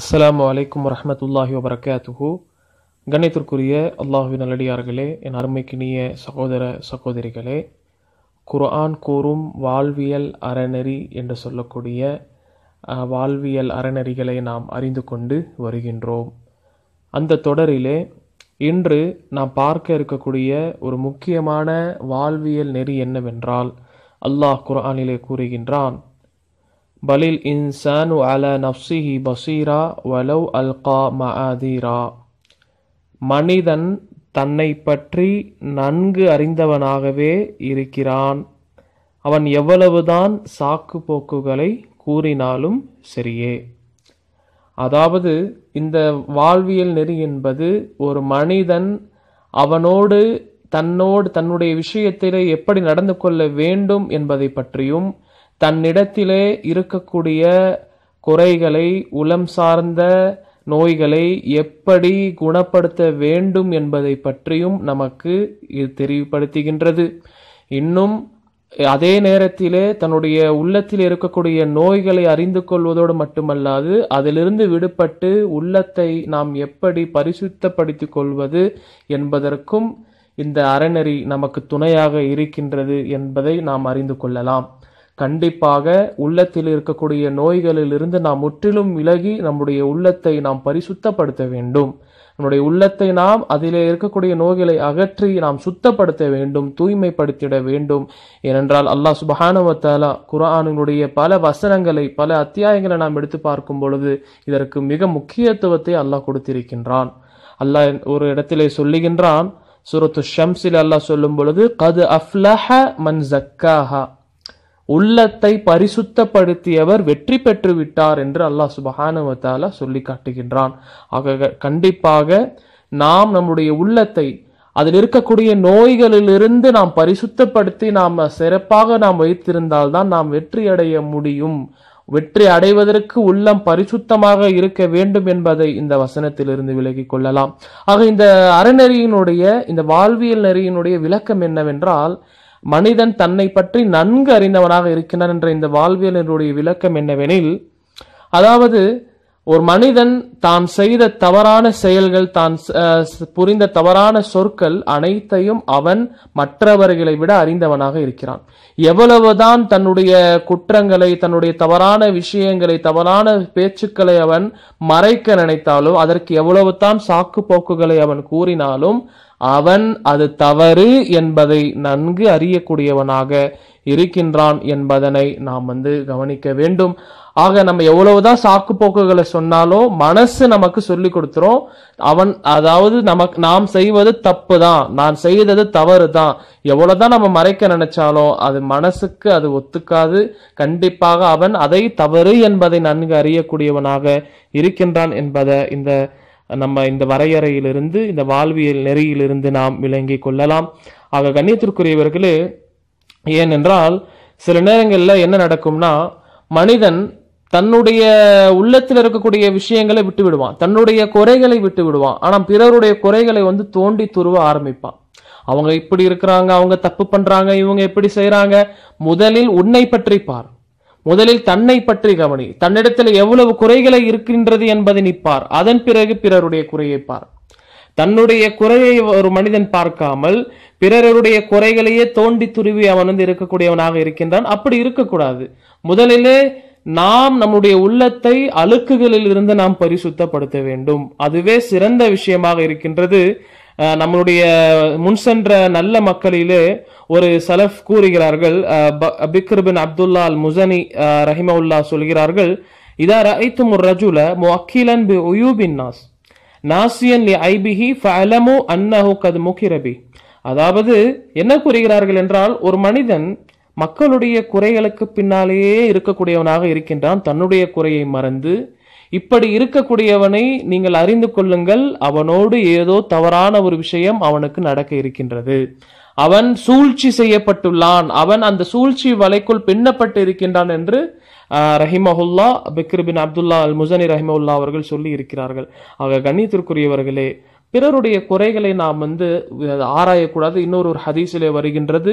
அஸ்லாம் வலைக்கம் வரமத்துல்லாஹி வபரகாத்துஹு கண்ணியத்திற்குரிய அல்லாஹுவின் நல்லடியார்களே என் அருமைக்கினிய சகோதர சகோதரிகளே குர்ஆன் கூறும் வாழ்வியல் அறநெறி என்று சொல்லக்கூடிய வாழ்வியல் அறநெறிகளை நாம் அறிந்து கொண்டு வருகின்றோம் அந்த தொடரிலே இன்று நாம் பார்க்க இருக்கக்கூடிய ஒரு முக்கியமான வாழ்வியல் நெறி என்னவென்றால் அல்லாஹ் குர்ஆனிலே கூறுகின்றான் பலில் இன்சானு அல நப்சிஹி பசீரா வலவ் அல்கா மஹாதீரா மனிதன் தன்னை பற்றி நன்கு அறிந்தவனாகவே இருக்கிறான் அவன் எவ்வளவுதான் சாக்கு போக்குகளை கூறினாலும் சரியே அதாவது இந்த வாழ்வியல் நெறி என்பது ஒரு மனிதன் அவனோடு தன்னோடு தன்னுடைய விஷயத்திலே எப்படி நடந்து கொள்ள வேண்டும் என்பதை பற்றியும் தன்னிடத்திலே இருக்கக்கூடிய குறைகளை உளம் சார்ந்த நோய்களை எப்படி குணப்படுத்த வேண்டும் என்பதை பற்றியும் நமக்கு இது தெரிவுபடுத்துகின்றது இன்னும் அதே நேரத்திலே தன்னுடைய உள்ளத்தில் இருக்கக்கூடிய நோய்களை அறிந்து கொள்வதோடு மட்டுமல்லாது அதிலிருந்து விடுபட்டு உள்ளத்தை நாம் எப்படி பரிசுத்தப்படுத்திக் கொள்வது என்பதற்கும் இந்த அறநெறி நமக்கு துணையாக இருக்கின்றது என்பதை நாம் அறிந்து கொள்ளலாம் கண்டிப்பாக உள்ளத்தில் இருக்கக்கூடிய நோய்களிலிருந்து நாம் முற்றிலும் விலகி நம்முடைய உள்ளத்தை நாம் பரிசுத்தப்படுத்த வேண்டும் நம்முடைய உள்ளத்தை நாம் அதிலே இருக்கக்கூடிய நோய்களை அகற்றி நாம் சுத்தப்படுத்த வேண்டும் தூய்மைப்படுத்திட வேண்டும் ஏனென்றால் அல்லாஹ் சுபஹானவத்தாலா குரானுடைய பல வசனங்களை பல அத்தியாயங்களை நாம் எடுத்து பார்க்கும் பொழுது இதற்கு மிக முக்கியத்துவத்தை அல்லாஹ் கொடுத்திருக்கின்றான் அல்லாஹ் ஒரு இடத்திலே சொல்லுகின்றான் சுரத்து ஷம்ஸில் அல்லாஹ் சொல்லும் பொழுது கது அஃப்லஹ மன் ஜக்காஹா உள்ளத்தை பரிசுத்தப்படுத்தியவர் வெற்றி பெற்று விட்டார் என்று அல்லாஹ் சுபஹானவத்தால சொல்லி காட்டுகின்றான் ஆக கண்டிப்பாக நாம் நம்முடைய உள்ளத்தை அதில் இருக்கக்கூடிய நோய்களிலிருந்து நாம் பரிசுத்தப்படுத்தி நாம் சிறப்பாக நாம் வைத்திருந்தால்தான் நாம் வெற்றி அடைய முடியும் வெற்றி அடைவதற்கு உள்ளம் பரிசுத்தமாக இருக்க வேண்டும் என்பதை இந்த வசனத்திலிருந்து விலகி கொள்ளலாம் ஆக இந்த அறநெறியினுடைய இந்த வாழ்வியல் நெறியினுடைய விளக்கம் என்னவென்றால் மனிதன் தன்னை பற்றி நன்கு அறிந்தவனாக இருக்கிறான் என்ற இந்த வாழ்வியலினுடைய விளக்கம் என்னவெனில் அதாவது ஒரு மனிதன் தான் செய்த தவறான செயல்கள் தான் புரிந்த தவறான சொற்கள் அனைத்தையும் அவன் மற்றவர்களை விட அறிந்தவனாக இருக்கிறான் எவ்வளவுதான் தன்னுடைய குற்றங்களை தன்னுடைய தவறான விஷயங்களை தவறான பேச்சுக்களை அவன் மறைக்க நினைத்தாலும் அதற்கு எவ்வளவுதான் சாக்கு போக்குகளை அவன் கூறினாலும் அவன் அது தவறு என்பதை நன்கு அறியக்கூடியவனாக இருக்கின்றான் என்பதனை நாம் வந்து கவனிக்க வேண்டும் ஆக நம்ம எவ்வளவுதான் சாக்கு போக்குகளை சொன்னாலும் மனசு நமக்கு சொல்லி கொடுத்துரும் அவன் அதாவது நமக்கு நாம் செய்வது தப்பு தான் நான் செய்தது தவறு தான் எவ்வளவுதான் நம்ம மறைக்க நினைச்சாலும் அது மனசுக்கு அது ஒத்துக்காது கண்டிப்பாக அவன் அதை தவறு என்பதை நன்கு அறியக்கூடியவனாக இருக்கின்றான் என்பதை இந்த நம்ம இந்த வரையறையிலிருந்து இந்த வாழ்வியல் நெறியிலிருந்து நாம் விளங்கி கொள்ளலாம் ஆக கண்ணியத்திற்குரியவர்களே ஏனென்றால் சில நேரங்களில் என்ன நடக்கும்னா மனிதன் தன்னுடைய உள்ளத்தில் இருக்கக்கூடிய விஷயங்களை விட்டு விடுவான் தன்னுடைய குறைகளை விட்டு விடுவான் ஆனால் பிறருடைய குறைகளை வந்து தோண்டி துருவ ஆரம்பிப்பான் அவங்க இப்படி இருக்கிறாங்க அவங்க தப்பு பண்றாங்க இவங்க எப்படி செய்யறாங்க முதலில் உன்னை பற்றி பார் முதலில் தன்னை பற்றி கவனி தன்னிடத்தில் எவ்வளவு குறைகளை இருக்கின்றது என்பதை நீ பார் அதன் பிறகு பிறருடைய குறையை பார் தன்னுடைய குறையை ஒரு மனிதன் பார்க்காமல் பிறருடைய குறைகளையே தோண்டி துருவி அவன் வந்து இருக்கக்கூடியவனாக இருக்கின்றான் அப்படி இருக்கக்கூடாது முதலிலே நாம் நம்முடைய உள்ளத்தை அழுக்குகளில் இருந்து நாம் பரிசுத்தப்படுத்த வேண்டும் அதுவே சிறந்த விஷயமாக இருக்கின்றது நம்மளுடைய முன் சென்ற நல்ல மக்களிலே ஒரு சலஃப் கூறுகிறார்கள் பிக்ர் பின் அப்துல்லா அல் முசனி ரஹிமவுல்லா சொல்கிறார்கள் இதா ரஐத்தும் ரஜுல முக்கிலன் பி உயூபின் நாஸ் நாசியன் லி ஐபிஹி ஃபலமு அன்னஹு கது முகிரபி அதாவது என்ன கூறுகிறார்கள் என்றால் ஒரு மனிதன் மக்களுடைய குறைகளுக்கு பின்னாலேயே இருக்கக்கூடியவனாக இருக்கின்றான் தன்னுடைய குறையை மறந்து இப்படி இருக்கக்கூடியவனை நீங்கள் அறிந்து கொள்ளுங்கள் அவனோடு ஏதோ தவறான ஒரு விஷயம் அவனுக்கு நடக்க இருக்கின்றது அவன் சூழ்ச்சி செய்யப்பட்டுள்ளான் அவன் அந்த சூழ்ச்சி வலைக்குள் பின்னப்பட்டு இருக்கின்றான் என்று ரஹிமஹுல்லா பின் அப்துல்லா அல் முசனி ரஹிமவுல்லா அவர்கள் சொல்லி இருக்கிறார்கள் ஆக கண்ணியத்திற்குரியவர்களே பிறருடைய குறைகளை நாம் வந்து ஆராயக்கூடாது இன்னொரு ஒரு வருகின்றது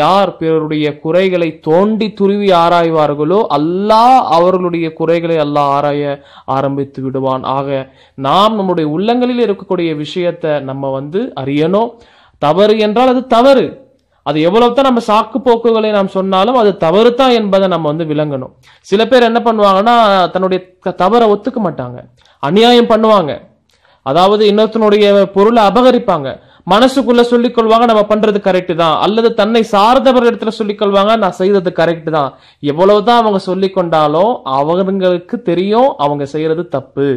யார் பிறருடைய குறைகளை தோண்டி துருவி ஆராய்வார்களோ அல்லாஹ் அவர்களுடைய குறைகளை அல்லாஹ் ஆராய ஆரம்பித்து விடுவான் ஆக நாம் நம்முடைய உள்ளங்களில் இருக்கக்கூடிய விஷயத்தை நம்ம வந்து அறியணும் தவறு என்றால் அது தவறு அது எவ்வளவு தான் நம்ம சாக்கு போக்குகளை நாம் சொன்னாலும் அது தவறு தான் என்பதை நம்ம வந்து விளங்கணும் சில பேர் என்ன பண்ணுவாங்கன்னா தன்னுடைய தவறை ஒத்துக்க மாட்டாங்க அநியாயம் பண்ணுவாங்க அதாவது இன்னொருத்தனுடைய பொருளை அபகரிப்பாங்க மனசுக்குள்ள சொல்லிக் கொள்வாங்க நம்ம பண்றது கரெக்ட் தான் அல்லது தன்னை சார்ந்தவர் இடத்துல சொல்லிக் கொள்வாங்க நான் செய்யறது கரெக்ட் தான் எவ்வளவுதான் அவங்க சொல்லிக் கொண்டாலும் அவங்களுக்கு தெரியும் அவங்க செய்யறது தப்பு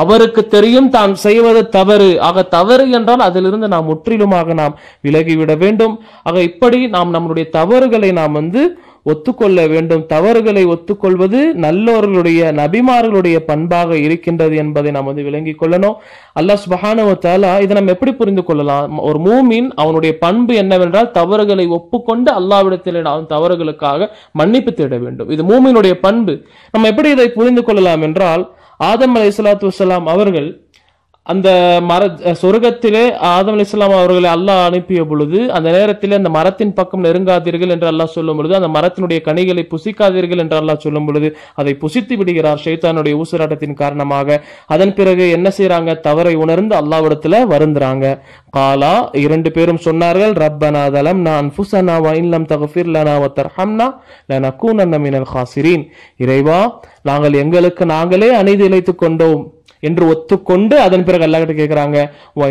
அவருக்கு தெரியும் தான் செய்வது தவறு ஆக தவறு என்றால் அதிலிருந்து நாம் முற்றிலுமாக நாம் விலகிவிட வேண்டும் ஆக இப்படி நாம் நம்முடைய தவறுகளை நாம் வந்து ஒத்துக்கொள்ள வேண்டும் தவறுகளை ஒத்துக்கொள்வது நல்லவர்களுடைய நபிமார்களுடைய பண்பாக இருக்கின்றது என்பதை நாம் வந்து விளங்கிக் கொள்ளணும் அல்லாஹ் சுபஹானவத்தாலா இதை நம்ம எப்படி புரிந்து கொள்ளலாம் ஒரு மூமின் அவனுடைய பண்பு என்னவென்றால் தவறுகளை ஒப்புக்கொண்டு அல்லாவிடத்தில் அவன் தவறுகளுக்காக மன்னிப்பு தேட வேண்டும் இது மூமினுடைய பண்பு நம்ம எப்படி இதை புரிந்து கொள்ளலாம் என்றால் ஆதம் அலை சலாத்து வலாம் அவர்கள் அந்த மர சொர்க்கத்திலே ஆதம் அலி இஸ்லாம் அவர்களை அல்லாஹ் அனுப்பிய பொழுது அந்த நேரத்தில் அந்த மரத்தின் பக்கம் நெருங்காதீர்கள் என்று அல்லாஹ் சொல்லும் பொழுது அந்த மரத்தினுடைய கனிகளை புசிக்காதீர்கள் என்று அல்லாஹ் சொல்லும் பொழுது அதை புசித்து விடுகிறார் ஷைத்தானுடைய ஊசராட்டத்தின் காரணமாக அதன் பிறகு என்ன செய்யறாங்க தவறை உணர்ந்து அல்லாவிடத்துல வருந்துறாங்க காலா இரண்டு பேரும் சொன்னார்கள் ரப்பனா தலம் நான் ஃபுசனா வைன்லம் தகஃபிர் லனா வத்தர்ஹம்னா லனக்கூன் அன்னமினல் ஹாசிரீன் இறைவா நாங்கள் எங்களுக்கு நாங்களே அநீதி இழைத்துக் கொண்டோம் என்று ஒத்துக்கொண்டு அதன் பிறகு அல்லாஹ்கிட்ட கேட்கிறாங்க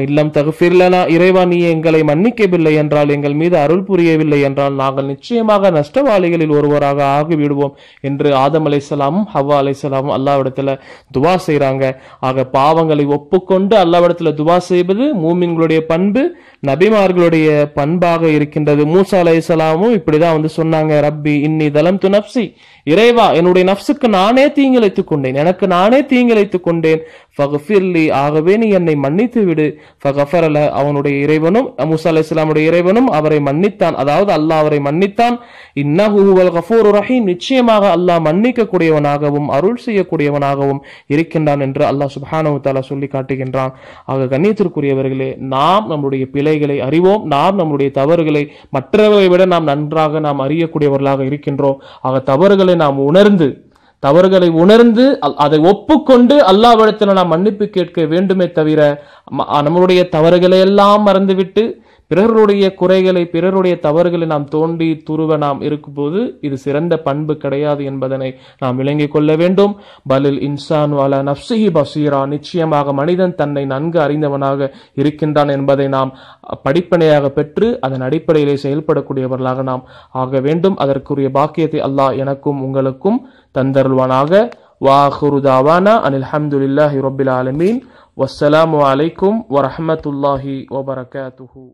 இல்லம் தகுஃபிர்லனா இறைவா நீ எங்களை மன்னிக்கவில்லை என்றால் எங்கள் மீது அருள் புரியவில்லை என்றால் நாங்கள் நிச்சயமாக நஷ்டவாளிகளில் ஒருவராக ஆகிவிடுவோம் என்று ஆதம் அலைசலாமும் ஹவ்வா அலைசலாமும் அல்லாவிடத்தில் துவா செய்கிறாங்க ஆக பாவங்களை ஒப்புக்கொண்டு அல்லாவிடத்தில் துவா செய்வது மூமின்களுடைய பண்பு நபிமார்களுடைய பண்பாக இருக்கின்றது மூசா அலைசலாமும் இப்படிதான் வந்து சொன்னாங்க ரப்பி இன்னி தலம் து இறைவா என்னுடைய நப்சுக்கு நானே தீங்கிழைத்துக் கொண்டேன் எனக்கு நானே தீங்கிழைத்துக் கொண்டேன் ஃபகுஃபிர்லி ஆகவே நீ என்னை மன்னித்து விடு ஃபகஃபரல அவனுடைய இறைவனும் முசா அலி இஸ்லாமுடைய இறைவனும் அவரை மன்னித்தான் அதாவது அல்லாஹ் அவரை மன்னித்தான் இன்ன ஹூவல் கஃபூர் ரஹீம் நிச்சயமாக அல்லாஹ் மன்னிக்கக்கூடியவனாகவும் அருள் செய்யக்கூடியவனாகவும் இருக்கின்றான் என்று அல்லாஹ் சுபானவு தாலா சொல்லி காட்டுகின்றான் ஆக கண்ணியத்திற்குரியவர்களே நாம் நம்முடைய பிழைகளை அறிவோம் நாம் நம்முடைய தவறுகளை மற்றவர்களை விட நாம் நன்றாக நாம் அறியக்கூடியவர்களாக இருக்கின்றோம் ஆக தவறுகளை நாம் உணர்ந்து தவறுகளை உணர்ந்து அதை ஒப்புக்கொண்டு அல்லாவிடத்தில் நாம் மன்னிப்பு கேட்க வேண்டுமே தவிர நம்மளுடைய தவறுகளை எல்லாம் மறந்துவிட்டு பிறருடைய குறைகளை பிறருடைய தவறுகளை நாம் தோண்டி துருவ நாம் இருக்கும்போது இது சிறந்த பண்பு கிடையாது என்பதனை நாம் விளங்கிக் கொள்ள வேண்டும் பலில் இன்சான் வால நப்சிஹி பசீரா நிச்சயமாக மனிதன் தன்னை நன்கு அறிந்தவனாக இருக்கின்றான் என்பதை நாம் படிப்பனையாக பெற்று அதன் அடிப்படையிலே செயல்படக்கூடியவர்களாக நாம் ஆக வேண்டும் அதற்குரிய பாக்கியத்தை அல்லாஹ் எனக்கும் உங்களுக்கும் தந்தருள்வானாக வாஹுருதாவானா அனில் ஹம்துலில்லாஹி ரொபில் ஆலமீன் வசலாம் அலைக்கும் வரமத்துல்லாஹி வபரகாத்துஹூ